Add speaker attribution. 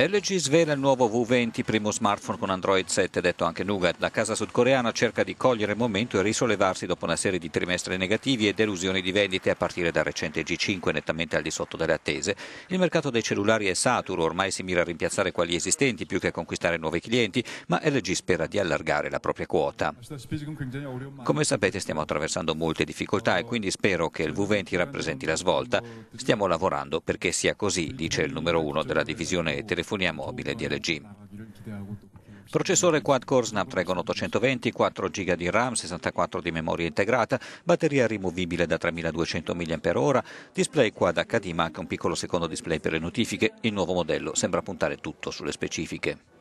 Speaker 1: LG svela il nuovo V20, primo smartphone con Android 7, detto anche Nougat. La casa sudcoreana cerca di cogliere il momento e risollevarsi dopo una serie di trimestri negativi e delusioni di vendite a partire dal recente G5 nettamente al di sotto delle attese. Il mercato dei cellulari è saturo, ormai si mira a rimpiazzare quelli esistenti più che a conquistare nuovi clienti, ma LG spera di allargare la propria quota. Come sapete stiamo attraversando molte difficoltà e quindi spero che il V20 rappresenti la svolta. Stiamo lavorando perché sia così, dice il numero uno della divisione telefonica telefonia mobile DLG. Processore quad-core Snapdragon 820, 4 GB di RAM, 64 di memoria integrata, batteria rimovibile da 3200 mAh, display Quad HD ma anche un piccolo secondo display per le notifiche. Il nuovo modello sembra puntare tutto sulle specifiche.